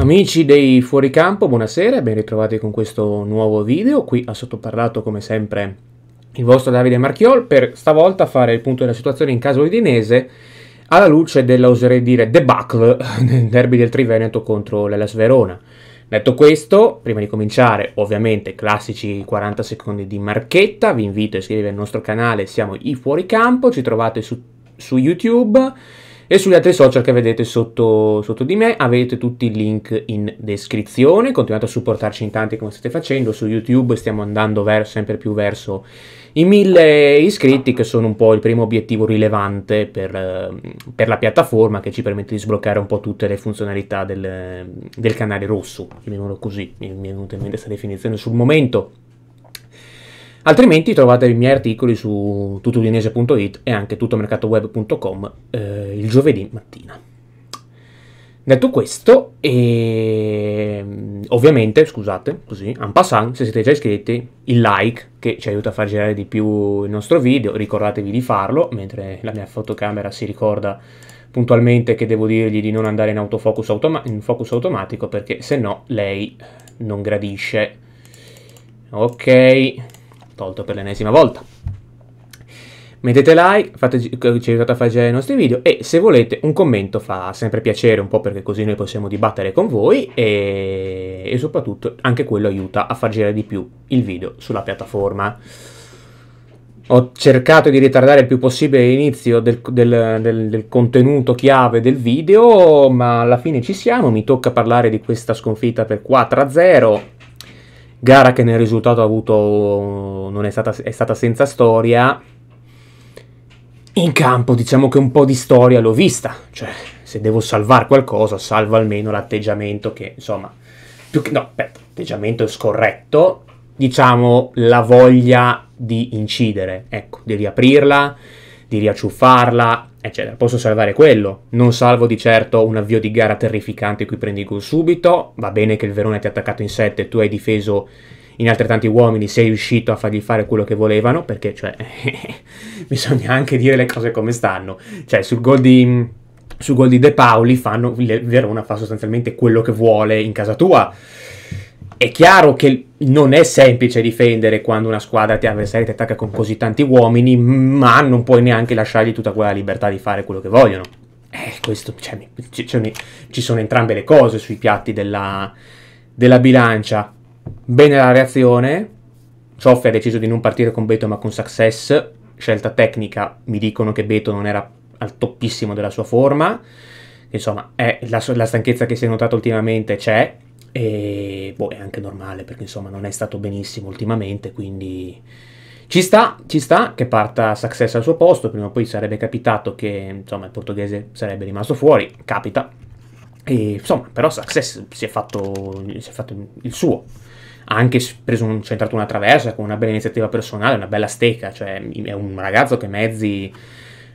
Amici dei Fuoricampo, buonasera ben ritrovati con questo nuovo video. Qui ha sottoparlato come sempre il vostro Davide Marchiol per stavolta fare il punto della situazione in caso udinese alla luce della, oserei dire, debacle nel derby del Triveneto contro l'Elas Verona. Detto questo, prima di cominciare, ovviamente classici 40 secondi di marchetta, vi invito a iscrivervi al nostro canale, siamo i Fuoricampo, ci trovate su, su YouTube e sugli altri social che vedete sotto, sotto di me avete tutti i link in descrizione. Continuate a supportarci in tanti come state facendo, su YouTube stiamo andando verso, sempre più verso i mille iscritti che sono un po' il primo obiettivo rilevante per, ehm, per la piattaforma che ci permette di sbloccare un po' tutte le funzionalità del, del canale rosso, chiamiamolo così, mi è venuta in mente questa definizione sul momento. Altrimenti trovate i miei articoli su tutudinese.it e anche tuttomercatoweb.com eh, il giovedì mattina. Detto questo, e... Ehm, ovviamente, scusate, così, un passant, se siete già iscritti, il like che ci aiuta a far girare di più il nostro video, ricordatevi di farlo, mentre la mia fotocamera si ricorda puntualmente che devo dirgli di non andare in, autofocus automa- in focus automatico perché se no lei non gradisce. Ok, tolto per l'ennesima volta. Mettete like, fateci, ci aiutate a fare i nostri video e se volete un commento fa sempre piacere un po' perché così noi possiamo dibattere con voi e, e soprattutto anche quello aiuta a far girare di più il video sulla piattaforma. Ho cercato di ritardare il più possibile l'inizio del, del, del, del, contenuto chiave del video, ma alla fine ci siamo. Mi tocca parlare di questa sconfitta per 4-0 gara che nel risultato avuto, è, stata, è stata senza storia. In campo diciamo che un po' di storia l'ho vista, cioè se devo salvare qualcosa salvo almeno l'atteggiamento che insomma, più che, no, aspetta, atteggiamento scorretto, diciamo la voglia di incidere, ecco, di riaprirla, di riacciuffarla, eccetera. Posso salvare quello. Non salvo di certo un avvio di gara terrificante in cui prendi gol subito. Va bene che il Verona ti ha attaccato in 7, e tu hai difeso in altrettanti uomini, sei riuscito a fargli fare quello che volevano, perché cioè bisogna anche dire le cose come stanno. Cioè sul gol di sul gol di De Paoli fanno, Verona fa sostanzialmente quello che vuole in casa tua. È chiaro che non è semplice difendere quando una squadra ti avversaria ti attacca con così tanti uomini, ma non puoi neanche lasciargli tutta quella libertà di fare quello che vogliono. Eh, questo, cioè, cioè ci, sono entrambe le cose sui piatti della, della bilancia. Bene la reazione. Cioffi ha deciso di non partire con Beto ma con Success. Scelta tecnica, mi dicono che Beto non era al toppissimo della sua forma. Insomma, eh, la, la stanchezza che si è notata ultimamente c'è, e boh, è anche normale perché insomma non è stato benissimo ultimamente, quindi ci sta, ci sta che parta Success al suo posto, prima o poi sarebbe capitato che insomma il portoghese sarebbe rimasto fuori, capita. E, insomma, però Success si è fatto, si è fatto il suo. Ha anche preso un, entrato una traversa con una bella iniziativa personale, una bella steca, cioè è un ragazzo che mezzi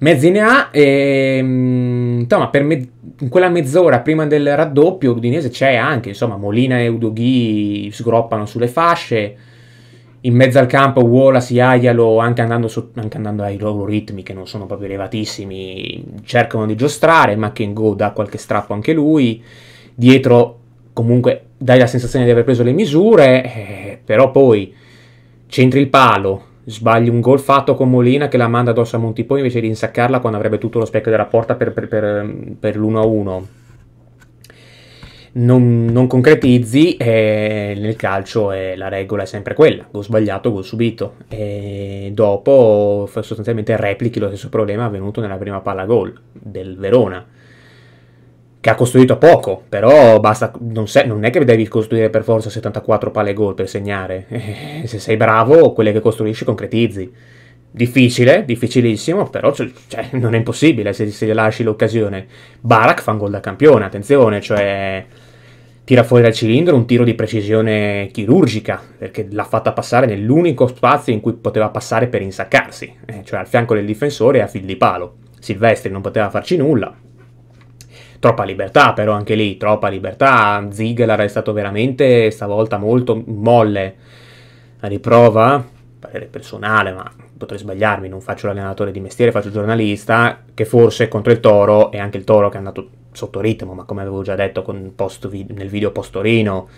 Mezzi ne ha e ehm, insomma, per me- in quella mezz'ora prima del raddoppio l'Udinese c'è anche, insomma, Molina e Udoghi sgroppano sulle fasce. In mezzo al campo Wallace e Aialo, anche andando, anche andando ai loro ritmi che non sono proprio elevatissimi, cercano di giostrare, ma Kengo dà qualche strappo anche lui. Dietro comunque dai la sensazione di aver preso le misure, eh, però poi centri il palo, sbagli un gol fatto con Molina che la manda addosso a Montipò invece di insaccarla quando avrebbe tutto lo specchio della porta per, per, per, per l'1-1. Non, non, concretizzi, eh, nel calcio eh, la regola è sempre quella, gol sbagliato, gol subito. E dopo sostanzialmente replichi lo stesso problema avvenuto nella prima palla gol del Verona che ha costruito poco, però basta, non, se, non, è che devi costruire per forza 74 palle gol per segnare, se sei bravo quelle che costruisci concretizzi. Difficile, difficilissimo, però cioè, non è impossibile se, se lasci l'occasione. Barak fa un gol da campione, attenzione, cioè tira fuori dal cilindro un tiro di precisione chirurgica, perché l'ha fatta passare nell'unico spazio in cui poteva passare per insaccarsi, eh, cioè al fianco del difensore e a fil di palo. Silvestri non poteva farci nulla, Troppa libertà però anche lì, troppa libertà. Ziggler è stato veramente stavolta molto molle. A riprova, parere personale, ma potrei sbagliarmi, non faccio l'allenatore di mestiere, faccio il giornalista, che forse contro il Toro e anche il Toro che è andato sotto ritmo, ma come avevo già detto con post, nel video post Torino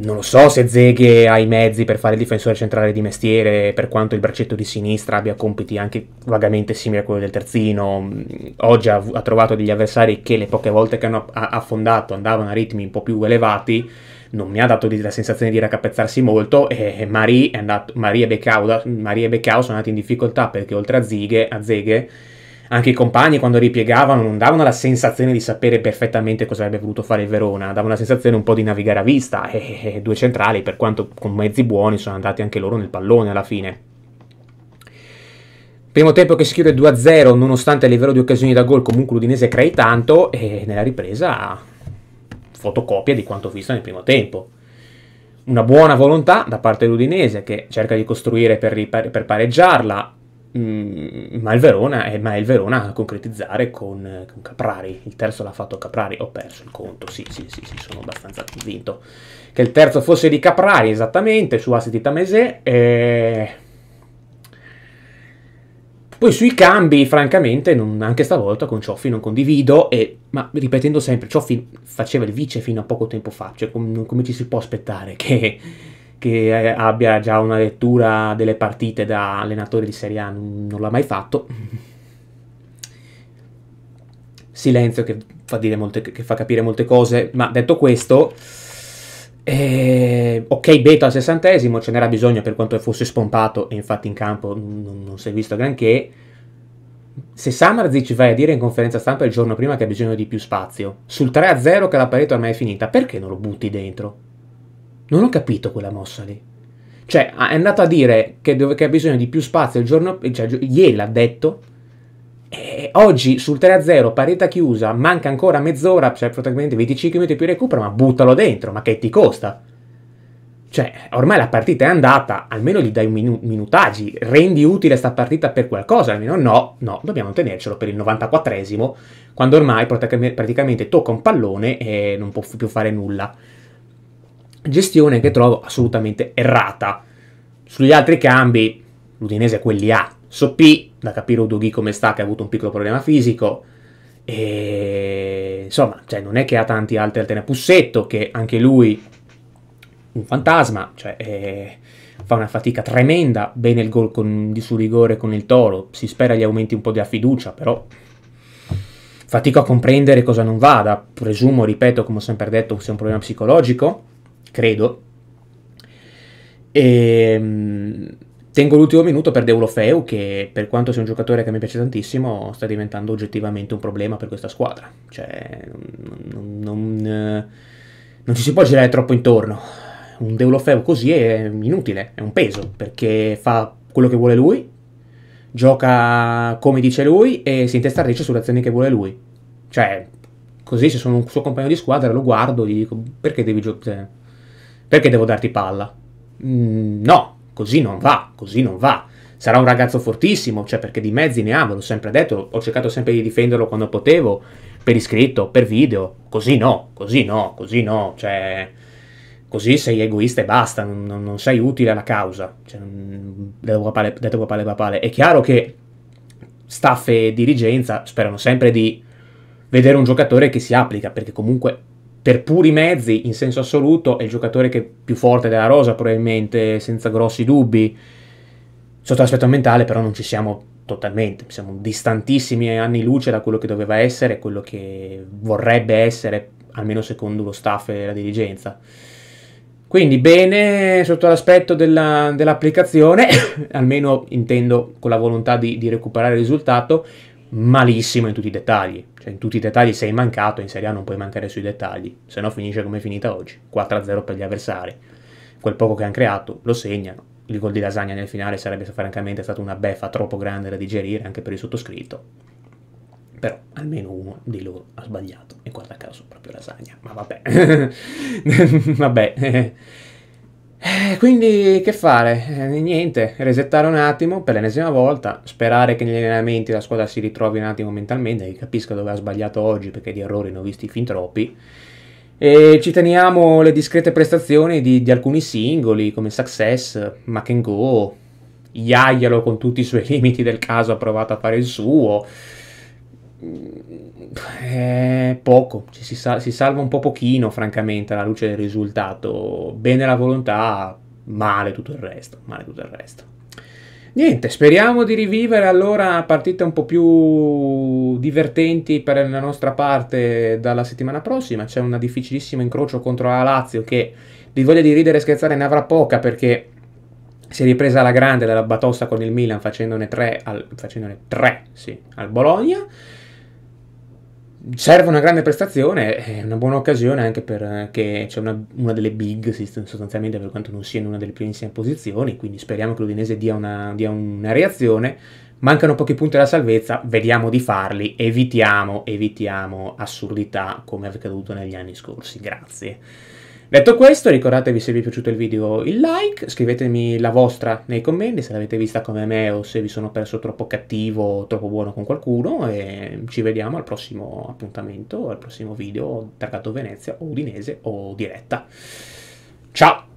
non lo so se Zeghe ha i mezzi per fare il difensore centrale di mestiere, per quanto il braccetto di sinistra abbia compiti anche vagamente simili a quello del terzino. Mm, oggi ha, ha trovato degli avversari che le poche volte che hanno affondato andavano a ritmi un po' più elevati. Non mi ha dato la sensazione di raccapezzarsi molto e Marie, andato, Marie, e, Beccau, Marie e Beccau sono andati in difficoltà perché oltre a Zeghe anche i compagni quando ripiegavano non davano la sensazione di sapere perfettamente cosa avrebbe voluto fare il Verona, davano la sensazione un po' di navigare a vista e, eh, eh, eh, due centrali, per quanto con mezzi buoni, sono andati anche loro nel pallone alla fine. Primo tempo che si chiude 2-0, nonostante il livello di occasioni da gol, comunque l'Udinese crei tanto e nella ripresa fotocopia di quanto visto nel primo tempo. Una buona volontà da parte dell'Udinese che cerca di costruire per, per pareggiarla, Mm, ma il Verona, eh, ma il Verona a concretizzare con, con, Caprari. Il terzo l'ha fatto Caprari, ho perso il conto. Sì, sì, sì, sì, sono abbastanza convinto che il terzo fosse di Caprari, esattamente, su Asset Tamese. Eh... Poi sui cambi, francamente, non, anche stavolta con Cioffi non condivido, e, ma ripetendo sempre, Cioffi faceva il vice fino a poco tempo fa, cioè com, come ci si può aspettare che che eh, abbia già una lettura delle partite da allenatore di Serie A, non l'ha mai fatto. Silenzio che fa, molte, che fa, capire molte cose, ma detto questo, eh, ok Beto al sessantesimo, ce n'era bisogno per quanto fosse spompato e infatti in campo non, non si è visto granché. Se Samarzic vai a dire in conferenza stampa il giorno prima che ha bisogno di più spazio, sul 3-0 che la parete ormai è finita, perché non lo butti dentro? Non ho capito quella mossa lì. Cioè, è andato a dire che, dove, che ha bisogno di più spazio il giorno... Cioè, ieri l'ha detto. E oggi sul 3-0, pareta chiusa, manca ancora mezz'ora, cioè praticamente 25 minuti più recupero, ma buttalo dentro, ma che ti costa? Cioè, ormai la partita è andata, almeno gli dai minu- minutaggi, rendi utile sta partita per qualcosa, almeno no, no, dobbiamo tenercelo per il 94esimo, quando ormai praticamente tocca un pallone e non può più fare nulla gestione che trovo assolutamente errata. Sugli altri cambi, l'Udinese quelli A. Soppi, da capire Udoghi come sta, che ha avuto un piccolo problema fisico. E insomma, cioè, non è che ha tanti altri alternative. Pussetto, che anche lui un fantasma, cioè, eh, fa una fatica tremenda. Bene il gol con, di su rigore con il toro. Si spera gli aumenti un po' di affiducia, però fatico a comprendere cosa non vada. Presumo, ripeto, come ho sempre detto, sia un problema psicologico credo. E, ehm, tengo l'ultimo minuto per Deulofeu che per quanto sia un giocatore che mi piace tantissimo sta diventando oggettivamente un problema per questa squadra. Cioè, non, non, eh, non ci si può girare troppo intorno. Un Deulofeu così è inutile, è un peso perché fa quello che vuole lui, gioca come dice lui e si intestardisce sulle azioni che vuole lui. Cioè, così se sono un suo compagno di squadra lo guardo e gli dico perché devi giocare? Cioè, perché devo darti palla? Mm, no, così non va, così non va. Sarà un ragazzo fortissimo, cioè perché di mezzi ne ha, ve l'ho sempre detto, ho cercato sempre di difenderlo quando potevo, per iscritto, per video, così no, così no, così no, cioè così sei egoista e basta, non, non sei utile alla causa, cioè, detto papale, detto papale, papale. È chiaro che staff e dirigenza sperano sempre di vedere un giocatore che si applica, perché comunque per puri mezzi, in senso assoluto, è il giocatore che è più forte della rosa, probabilmente, senza grossi dubbi. Sotto l'aspetto mentale, però, non ci siamo totalmente. Siamo distantissimi anni luce da quello che doveva essere, quello che vorrebbe essere, almeno secondo lo staff e la dirigenza. Quindi bene sotto l'aspetto della, dell'applicazione, almeno intendo con la volontà di, di recuperare il risultato, malissimo in tutti i dettagli. Cioè, in tutti i dettagli sei mancato, in Serie A non puoi mancare sui dettagli, se no finisce come è finita oggi, 4-0 per gli avversari. Quel poco che hanno creato lo segnano. Il gol di Lasagna nel finale sarebbe francamente stata una beffa troppo grande da digerire anche per il sottoscritto. Però almeno uno di loro ha sbagliato e guarda caso proprio Lasagna, ma vabbè. vabbè. Eh, quindi che fare? Eh, niente, resettare un attimo per l'ennesima volta, sperare che negli allenamenti la squadra si ritrovi un attimo mentalmente, e capisca dove ha sbagliato oggi perché di errori ne ho visti fin troppi. E ci teniamo le discrete prestazioni di, di alcuni singoli come Success, Mac Go, Iaialo con tutti i suoi limiti del caso ha provato a fare il suo. Mm, mm, mm. Eh, poco, Ci si, sal- si, salva un po' pochino francamente alla luce del risultato, bene la volontà, male tutto il resto, male tutto il resto. Niente, speriamo di rivivere allora partite un po' più divertenti per la nostra parte dalla settimana prossima, c'è un difficilissimo incrocio contro la Lazio che di voglia di ridere e scherzare ne avrà poca perché si è ripresa la grande dalla batossa con il Milan facendone 3 al, facendone tre, sì, al Bologna serve una grande prestazione, è una buona occasione anche perché eh, c'è una, una, delle big sostanzialmente per quanto non sia in una delle primissime posizioni, quindi speriamo che l'Udinese dia una, dia una reazione. Mancano pochi punti alla salvezza, vediamo di farli, evitiamo, evitiamo assurdità come è accaduto negli anni scorsi. Grazie. Detto questo, ricordatevi se vi è piaciuto il video il like, scrivetemi la vostra nei commenti se l'avete vista come me o se vi sono perso troppo cattivo o troppo buono con qualcuno e ci vediamo al prossimo appuntamento, al prossimo video targato Venezia o Udinese o diretta. Ciao!